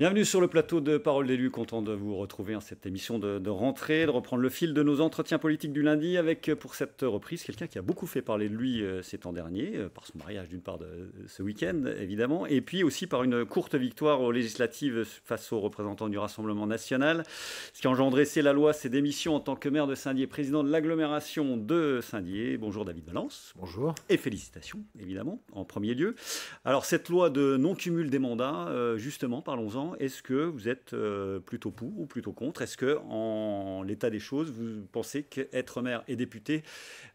Bienvenue sur le plateau de Parole d'élu, content de vous retrouver en cette émission de, de, rentrée, de reprendre le fil de nos entretiens politiques du lundi avec euh, pour cette reprise quelqu'un qui a beaucoup fait parler de lui euh, ces temps derniers, euh, par son mariage d'une part de, ce week-end évidemment, et puis aussi par une courte victoire aux législatives face aux représentants du Rassemblement national. Ce qui a engendré, c'est la loi, ses démissions en tant que maire de Saint-Dié, président de l'agglomération de Saint-Dié. Bonjour David Valence. Bonjour. Et félicitations évidemment en premier lieu. Alors cette loi de non-cumul des mandats, justement, parlons-en est-ce que vous êtes euh, plutôt pour ou plutôt contre Est-ce que, en l'état des choses, vous pensez qu'être maire et député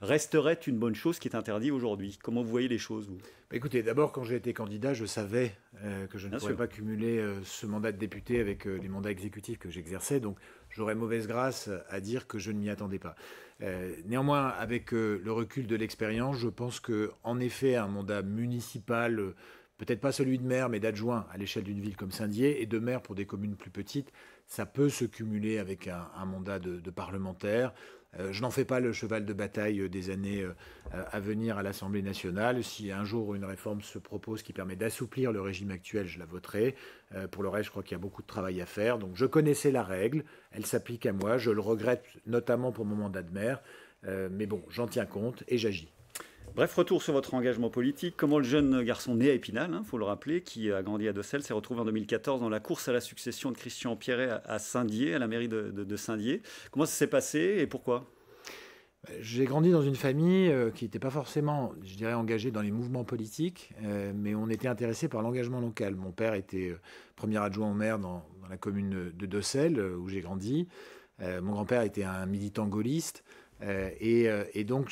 resterait une bonne chose qui est interdite aujourd'hui Comment vous voyez les choses, vous bah, Écoutez, d'abord, quand j'ai été candidat, je savais euh, que je ne pouvais pas cumuler euh, ce mandat de député avec les mandats exécutifs que j'exerçais, donc j'aurais mauvaise grâce à dire que je ne m'y attendais pas. néanmoins, avec le recul de l'expérience, je pense qu'en effet, un mandat municipal peut-être pas celui de maire, mais d'adjoint à l'échelle d'une ville comme Saint-Dié, et de maire pour des communes plus petites, ça peut se cumuler avec un, mandat de, parlementaire. Euh, je n'en fais pas le cheval de bataille euh, des années euh, à venir à l'Assemblée nationale. Si un jour une réforme se propose qui permet d'assouplir le régime actuel, je la voterai. pour le reste, je crois qu'il y a beaucoup de travail à faire. Donc je connaissais la règle, elle s'applique à moi, je le regrette notamment pour mon mandat de maire, mais bon, j'en tiens compte et j'agis. Bref, retour sur votre engagement politique. Comment le jeune garçon né à Épinal, il hein, faut le rappeler, qui a grandi à Dossel, s'est retrouvé en 2014 dans la course à la succession de Christian Pierret à Saint-Dié, à la mairie de, Saint-Dié. Comment ça s'est passé et pourquoi j'ai grandi dans une famille euh, qui n'était pas forcément, je dirais, engagée dans les mouvements politiques, euh, mais on était intéressé par l'engagement local. Mon père était euh, premier adjoint au maire dans, la commune de Dossel, où j'ai grandi. Mon grand-père était un militant gaulliste. Et, et donc,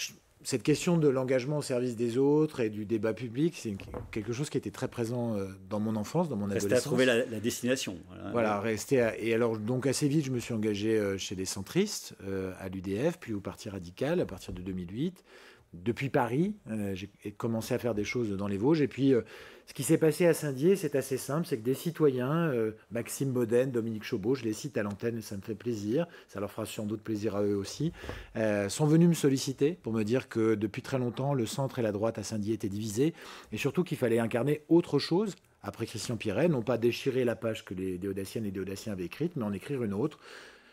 cette question de l'engagement au service des autres et du débat public, c'est quelque chose qui était très présent euh, dans mon enfance, dans mon rester adolescence. à trouver la, destination. Voilà, rester. et alors, donc assez vite, je me suis engagé euh, chez les centristes, euh, à l'UDF, puis au Parti radical à partir de 2008 depuis Paris. Euh, j'ai commencé à faire des choses dans les Vosges. Et puis, euh, ce qui s'est passé à Saint-Dié, c'est assez simple c'est que des citoyens, euh, Maxime Boden, Dominique Chaubeau, je les cite à l'antenne ça me fait plaisir. Ça leur fera sans doute plaisir à eux aussi. sont venus me solliciter pour me dire que depuis très longtemps, le centre et la droite à Saint-Dié étaient divisés. Et surtout qu'il fallait incarner autre chose après Christian Piret, non pas déchirer la page que les déodaciennes et déodaciens avaient écrite, mais en écrire une autre.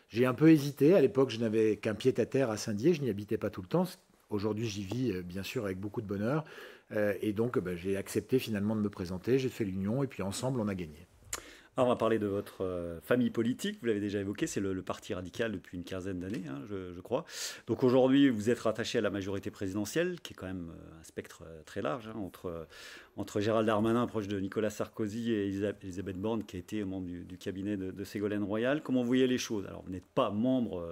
J'ai un peu hésité. À l'époque, je n'avais qu'un pied à terre à Saint-Dié. Je n'y habitais pas tout le temps, Aujourd'hui, j'y vis euh, bien sûr avec beaucoup de bonheur. Euh, et donc, bah, j'ai accepté finalement de me présenter, j'ai fait l'union, et puis ensemble, on a gagné. on va parler de votre euh, famille politique. Vous l'avez déjà évoqué, c'est le, Parti radical depuis une quinzaine d'années, hein, je, crois. Donc aujourd'hui, vous êtes rattaché à la majorité présidentielle, qui est quand même un spectre très large, hein, entre, entre Gérald Darmanin, proche de Nicolas Sarkozy, et Elisabeth Borne, qui a été membre du, cabinet de, de, Ségolène Royal. Comment vous voyez les choses Alors, vous n'êtes pas membre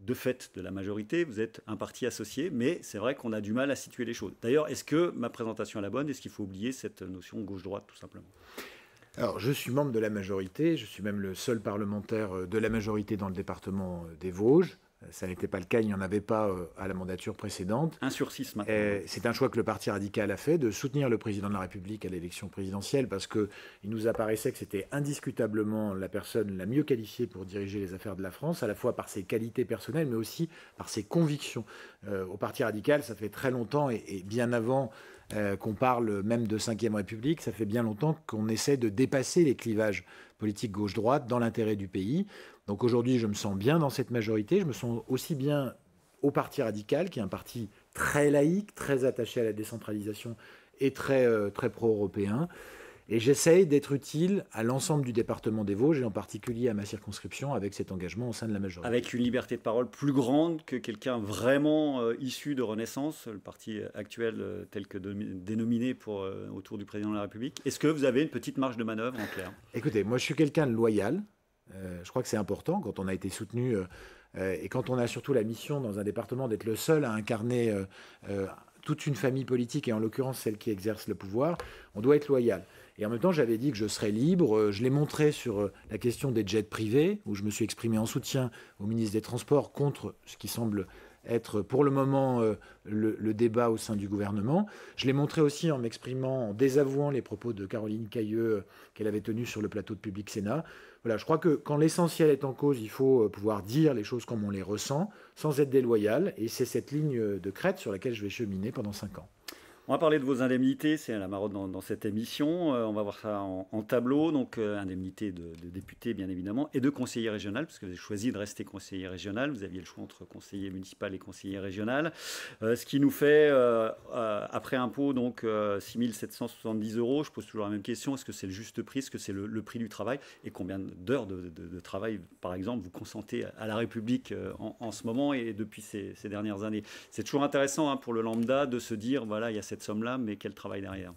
de fait de la majorité, vous êtes un parti associé, mais c'est vrai qu'on a du mal à situer les choses. D'ailleurs, est-ce que ma présentation est la bonne Est-ce qu'il faut oublier cette notion gauche-droite, tout simplement alors, je suis membre de la majorité, je suis même le seul parlementaire euh, de la majorité dans le département euh, des Vosges, euh, ça n'était pas le cas, il n'y en avait pas euh, à la mandature précédente. Un sur six maintenant. C'est un choix que le Parti radical a fait de soutenir le président de la République à l'élection présidentielle parce qu'il nous apparaissait que c'était indiscutablement la personne la mieux qualifiée pour diriger les affaires de la France, à la fois par ses qualités personnelles mais aussi par ses convictions. Euh, au Parti radical, ça fait très longtemps et, bien avant qu'on parle même de 5 République, ça fait bien longtemps qu'on essaie de dépasser les clivages politique gauche-droite dans l'intérêt du pays. Donc aujourd'hui, je me sens bien dans cette majorité. Je me sens aussi bien au Parti radical, qui est un parti très laïque, très attaché à la décentralisation et très, euh, très pro-européen. Et j'essaye d'être utile à l'ensemble du département des Vosges et en particulier à ma circonscription avec cet engagement au sein de la majorité. Avec une liberté de parole plus grande que quelqu'un vraiment euh, issu de Renaissance, le parti actuel euh, tel que dénominé pour, euh, autour du président de la République. Est-ce que vous avez une petite marge de manœuvre en clair Écoutez, moi je suis quelqu'un de loyal. je crois que c'est important quand on a été soutenu et quand on a surtout la mission dans un département d'être le seul à incarner toute une famille politique et en l'occurrence celle qui exerce le pouvoir, on doit être loyal. Et en même temps, j'avais dit que je serais libre. Euh, je l'ai montré sur euh, la question des jets privés, où je me suis exprimé en soutien au ministre des Transports contre ce qui semble être pour le moment euh, le, débat au sein du gouvernement. Je l'ai montré aussi en m'exprimant, en désavouant les propos de Caroline Cailleux qu'elle avait tenus sur le plateau de Public Sénat. Voilà, je crois que quand l'essentiel est en cause, il faut pouvoir dire les choses comme on les ressent, sans être déloyal. Et c'est cette ligne de crête sur laquelle je vais cheminer pendant cinq ans. On va parler de vos indemnités, c'est la marotte dans, cette émission. Euh, on va voir ça en, tableau, donc euh, indemnité de, de, député bien évidemment et de conseiller régional, parce que vous avez choisi de rester conseiller régional. Vous aviez le choix entre conseiller municipal et conseiller régional, euh, ce qui nous fait après impôt donc 6 770 euros. Je pose toujours la même question est-ce que c'est le juste prix, est-ce que c'est le, prix du travail et combien d'heures de, travail, par exemple, vous consentez à la République en, ce moment et depuis ces, dernières années C'est toujours intéressant hein, pour le lambda de se dire voilà, il y a cette somme-là, mais quel travail derrière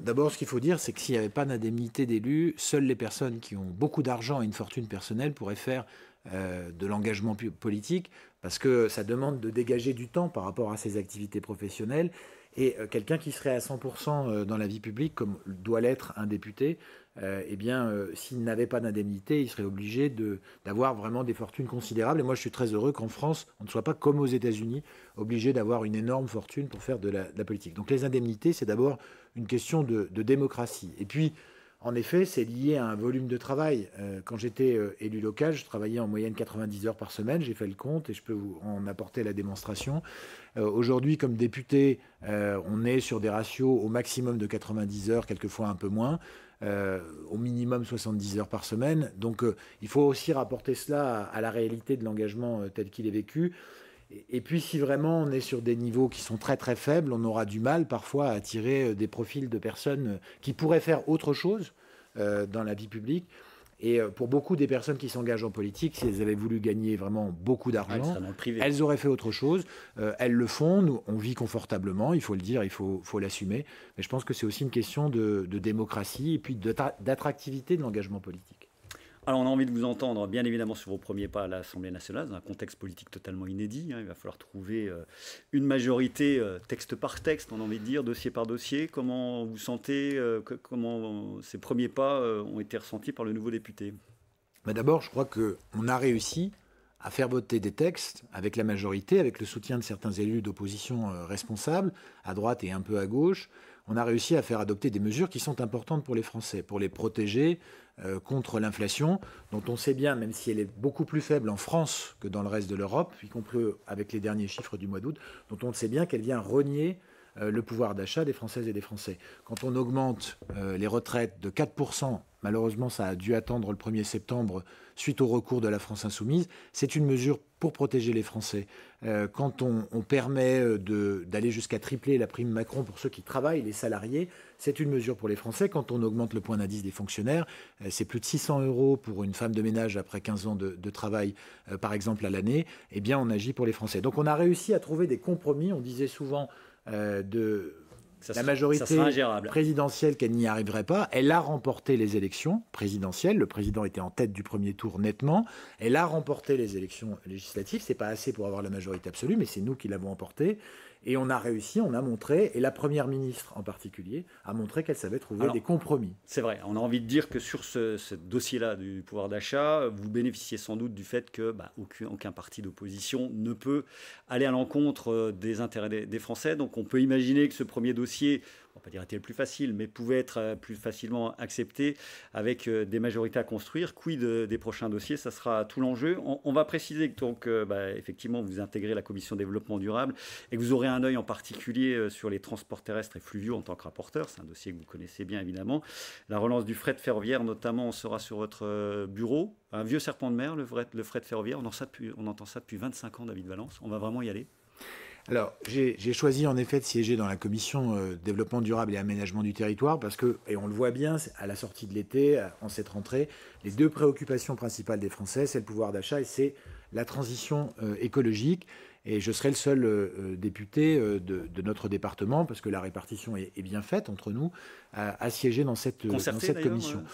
D'abord, ce qu'il faut dire, c'est que s'il n'y avait pas d'indemnité d'élus, seules les personnes qui ont beaucoup d'argent et une fortune personnelle pourraient faire euh, de l'engagement politique, parce que ça demande de dégager du temps par rapport à ses activités professionnelles. Et euh, quelqu'un qui serait à 100% euh, dans la vie publique, comme doit l'être un député, euh, eh bien, s'il n'avait pas d'indemnité, il serait obligé d'avoir vraiment des fortunes considérables. Et moi, je suis très heureux qu'en France, on ne soit pas comme aux États-Unis, obligé d'avoir une énorme fortune pour faire de la, politique. Donc, les indemnités, c'est d'abord une question de, de, démocratie. Et puis, en effet, c'est lié à un volume de travail. Euh, quand j'étais euh, élu local, je travaillais en moyenne 90 heures par semaine. J'ai fait le compte et je peux vous en apporter la démonstration. Euh, aujourd'hui, comme député, on est sur des ratios au maximum de 90 heures, quelquefois un peu moins. au minimum 70 heures par semaine. Donc il faut aussi rapporter cela à, la réalité de l'engagement tel qu'il est vécu. Et puis si vraiment on est sur des niveaux qui sont très très faibles, on aura du mal parfois à attirer euh, des profils de personnes euh, qui pourraient faire autre chose euh, dans la vie publique. Et pour beaucoup des personnes qui s'engagent en politique, si elles avaient voulu gagner vraiment beaucoup d'argent, elles auraient fait autre chose. elles le font, nous, on vit confortablement, il faut le dire, il faut, l'assumer. Mais je pense que c'est aussi une question de démocratie et puis d'attractivité de l'engagement politique. Alors, on a envie de vous entendre, bien évidemment, sur vos premiers pas à l'Assemblée nationale, dans un contexte politique totalement inédit. Hein. il va falloir trouver euh, une majorité euh, texte par texte, on a envie de dire, dossier par dossier. Comment vous sentez, euh, comment ces premiers pas ont été ressentis par le nouveau député bah, D'abord, je crois qu'on a réussi à faire voter des textes avec la majorité, avec le soutien de certains élus d'opposition responsables, à droite et un peu à gauche, on a réussi à faire adopter des mesures qui sont importantes pour les Français, pour les protéger euh, contre l'inflation, dont on sait bien, même si elle est beaucoup plus faible en France que dans le reste de l'Europe, y compris avec les derniers chiffres du mois d'août, dont on sait bien qu'elle vient renier euh, le pouvoir d'achat des Françaises et des Français. Quand on augmente euh, les retraites de 4%, malheureusement ça a dû attendre le 1er septembre suite au recours de la France insoumise, c'est une mesure pour protéger les Français. Euh, quand on, permet d'aller jusqu'à tripler la prime Macron pour ceux qui travaillent, les salariés, c'est une mesure pour les Français. Quand on augmente le point d'indice des fonctionnaires, c'est plus de 600 euros pour une femme de ménage après 15 ans de travail, par exemple, à l'année. Eh bien, on agit pour les Français. Donc on a réussi à trouver des compromis. On disait souvent euh, de la majorité présidentielle qu'elle n'y arriverait pas. Elle a remporté les élections présidentielles. Le président était en tête du premier tour nettement. Elle a remporté les élections législatives. C'est pas assez pour avoir la majorité absolue, mais c'est nous qui l'avons emporté. Et on a réussi, on a montré, et la Première ministre en particulier a montré qu'elle savait trouver des compromis. C'est vrai, on a envie de dire que sur ce, dossier-là du pouvoir d'achat, vous bénéficiez sans doute du fait que bah, aucun, parti d'opposition ne peut aller à l'encontre euh, des intérêts des Français. Donc on peut imaginer que ce premier dossier, on va pas dire était le plus facile, mais pouvait être euh, plus facilement accepté avec euh, des majorités à construire. Quid euh, des prochains dossiers Ça sera tout l'enjeu. On, va préciser que donc, bah, effectivement, vous intégrez la commission développement durable et que vous aurez un œil en particulier sur les transports terrestres et fluviaux en tant que rapporteur. C'est un dossier que vous connaissez bien évidemment. La relance du fret ferroviaire, notamment, sera sur votre bureau. Un vieux serpent de mer, le fret, le ferroviaire. On, on entend ça depuis 25 ans, David Valence. On va vraiment y aller. Alors, j'ai choisi en effet de siéger dans la commission euh, développement durable et aménagement du territoire parce que, et on le voit bien, à la sortie de l'été, euh, en cette rentrée, les deux préoccupations principales des Français, c'est le pouvoir d'achat et c'est la transition euh, écologique. Et je serai le seul député de, notre département, parce que la répartition est, bien faite entre nous, à, siéger dans cette, commission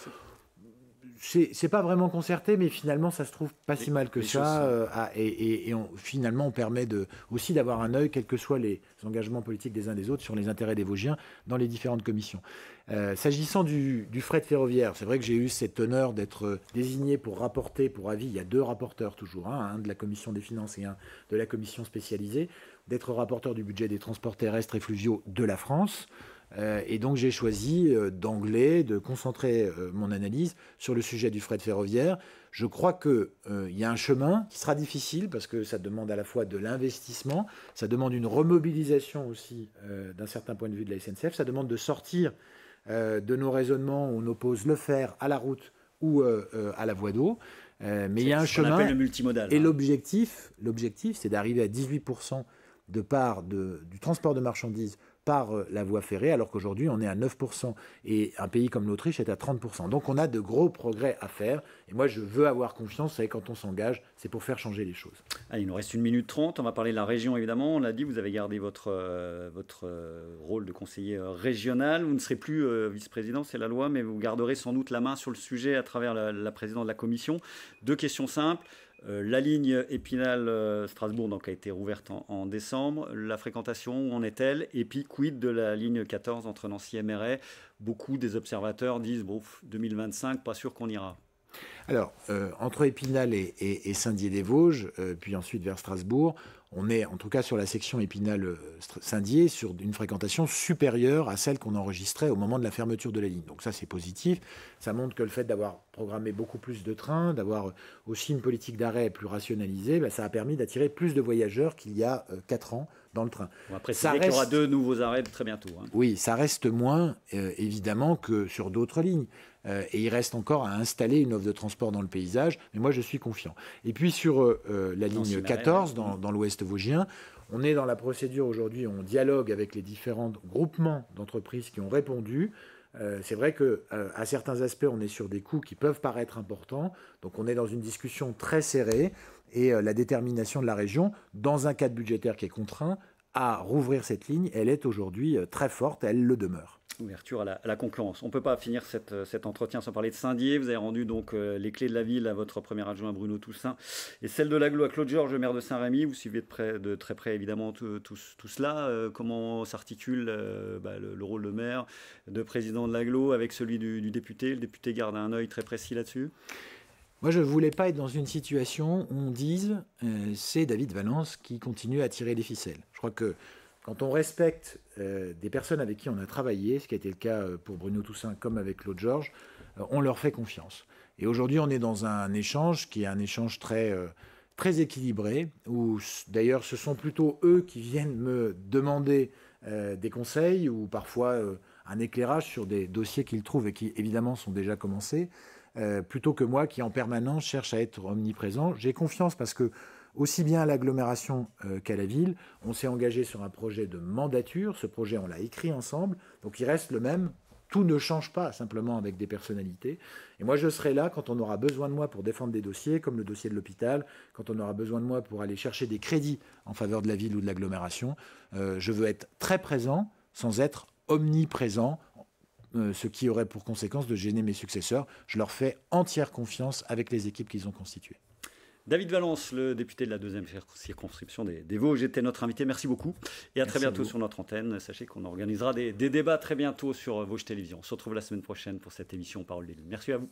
c'est pas vraiment concerté, mais finalement, ça se trouve pas si mal que ça. Euh, et, finalement, on permet de, aussi d'avoir un œil, quels que soient les engagements politiques des uns des autres, sur les intérêts des Vosgiens dans les différentes commissions. Euh, s'agissant du, fret ferroviaire, c'est vrai que j'ai eu cet honneur d'être euh, désigné pour rapporter pour avis. Il y a deux rapporteurs toujours, hein, un de la commission des finances et un de la commission spécialisée, d'être rapporteur du budget des transports terrestres et fluviaux de la France. Euh, et donc j'ai choisi euh, d'anglais, de concentrer euh, mon analyse sur le sujet du fret ferroviaire. Je crois qu'il y a un chemin qui sera difficile parce que ça demande à la fois de l'investissement, ça demande une remobilisation aussi d'un certain point de vue de la SNCF, ça demande de sortir de nos raisonnements où on oppose le fer à la route ou à la voie d'eau. mais il y a un chemin. Le multimodal, et hein. l'objectif, l'objectif, c'est d'arriver à 18% de part du transport de marchandises par euh, la voie ferrée, alors qu'aujourd'hui on est à 9%. Et un pays comme l'Autriche est à 30%. Donc on a de gros progrès à faire. Et moi je veux avoir confiance, et quand on s'engage, c'est pour faire changer les choses. il nous reste une minute trente, on va parler de la région évidemment. On l'a dit, vous avez gardé votre, euh, votre euh, rôle de conseiller régional. Vous ne serez plus vice-président, c'est la loi, mais vous garderez sans doute la main sur le sujet à travers la, la présidente de la commission. Deux questions simples. Euh, la ligne Épinal-Strasbourg euh, donc, a été rouverte en, décembre. La fréquentation, où en est-elle Et puis, quid de la ligne 14 entre Nancy et Beaucoup des observateurs disent, bon, 2025, pas sûr qu'on ira. Alors, euh, entre Épinal et, Saint-Dié-des-Vosges, euh, puis ensuite vers Strasbourg, on est en tout cas sur la section Épinal-Saint-Dié euh, sur une fréquentation supérieure à celle qu'on enregistrait au moment de la fermeture de la ligne. Donc ça, c'est positif. Ça montre que le fait d'avoir programmé beaucoup plus de trains, d'avoir aussi une politique d'arrêt plus rationalisée, bah, ça a permis d'attirer plus de voyageurs qu'il y a 4 ans dans le train. On va préciser qu'il y aura deux nouveaux arrêts très bientôt. Hein. Oui, ça reste moins, évidemment, que sur d'autres lignes. Euh, et il reste encore à installer une offre de transport dans le paysage. Mais moi, je suis confiant. Et puis sur euh, euh, la ligne 14, mm. dans, l'Ouest Vosgien, on est dans la procédure aujourd'hui, on dialogue avec les différents groupements d'entreprises qui ont répondu. c'est vrai que à certains aspects, on est sur des coûts qui peuvent paraître importants. Donc on est dans une discussion très serrée et la détermination de la région, dans un cadre budgétaire qui est contraint, à rouvrir cette ligne, elle est aujourd'hui très forte, elle le demeure ouverture à la, concurrence. On ne peut pas finir cette, euh, cet entretien sans parler de Saint-Dié. Vous avez rendu donc euh, les clés de la ville à votre premier adjoint Bruno Toussaint et celle de l'agglo à Claude Georges, maire de Saint-Rémy. Vous suivez de, très près évidemment tout, tout, cela. Euh, comment s'articule bah, le, rôle de maire, de président de l'agglo avec celui du, du député Le député garde un œil très précis là-dessus moi, je ne voulais pas être dans une situation où on dise c'est David Valence qui continue à tirer les ficelles. Je crois que quand on respecte euh, des personnes avec qui on a travaillé, ce qui a été le cas euh, pour Bruno Toussaint comme avec Claude Georges, euh, on leur fait confiance. Et aujourd'hui, on est dans un échange qui est un échange très, très équilibré, où d'ailleurs, ce sont plutôt eux qui viennent me demander des conseils ou parfois un éclairage sur des dossiers qu'ils trouvent et qui, évidemment, sont déjà commencés, plutôt que moi qui, en permanence, cherche à être omniprésent. J'ai confiance parce que aussi bien à l'agglomération euh, qu'à la ville. On s'est engagé sur un projet de mandature. Ce projet, on l'a écrit ensemble. Donc il reste le même. Tout ne change pas, simplement avec des personnalités. Et moi, je serai là quand on aura besoin de moi pour défendre des dossiers, comme le dossier de l'hôpital, quand on aura besoin de moi pour aller chercher des crédits en faveur de la ville ou de l'agglomération. Euh, je veux être très présent sans être omniprésent, euh, ce qui aurait pour conséquence de gêner mes successeurs. Je leur fais entière confiance avec les équipes qu'ils ont constituées. David Valence, le député de la deuxième circonscription des, Vosges, était notre invité. Merci beaucoup et à très bientôt sur notre antenne. Sachez qu'on organisera des, débats très bientôt sur Vosges Télévisions. On se retrouve la semaine prochaine pour cette émission Parole des Merci à vous.